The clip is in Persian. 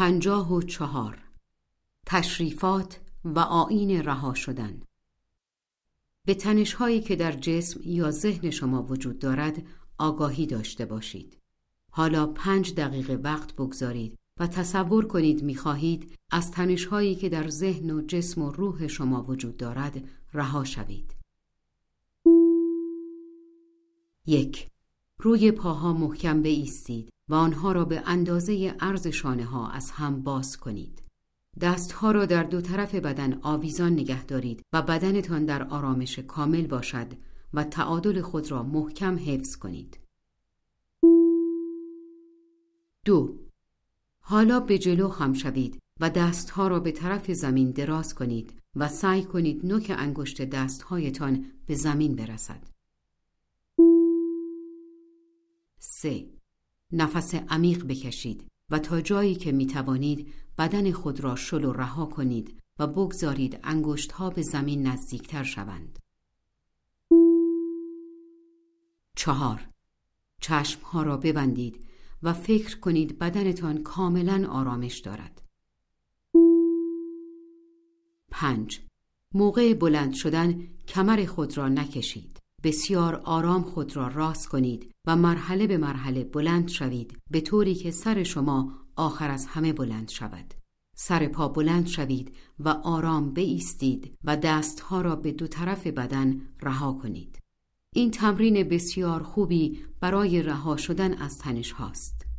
پنجاه و چهار تشریفات و آین رها شدن به تنشهایی هایی که در جسم یا ذهن شما وجود دارد آگاهی داشته باشید حالا پنج دقیقه وقت بگذارید و تصور کنید می خواهید از تنشهایی هایی که در ذهن و جسم و روح شما وجود دارد رها شوید یک روی پاها محکم بایستید و آنها را به اندازه عرض ها از هم باز کنید. دستها را در دو طرف بدن آویزان نگه دارید و بدنتان در آرامش کامل باشد و تعادل خود را محکم حفظ کنید. دو حالا به جلو خم شوید و دستها را به طرف زمین دراز کنید و سعی کنید نوک انگشت دستهایتان به زمین برسد. نفس عمیق بکشید و تا جایی که می توانید بدن خود را شل و رها کنید و بگذارید انگشت ها به زمین نزدیکتر شوند. چهار چشم ها را ببندید و فکر کنید بدنتان کاملا آرامش دارد. پنج موقع بلند شدن کمر خود را نکشید. بسیار آرام خود را راست کنید و مرحله به مرحله بلند شوید به طوری که سر شما آخر از همه بلند شود سر پا بلند شوید و آرام بیستید و دستها را به دو طرف بدن رها کنید این تمرین بسیار خوبی برای رها شدن از تنش هاست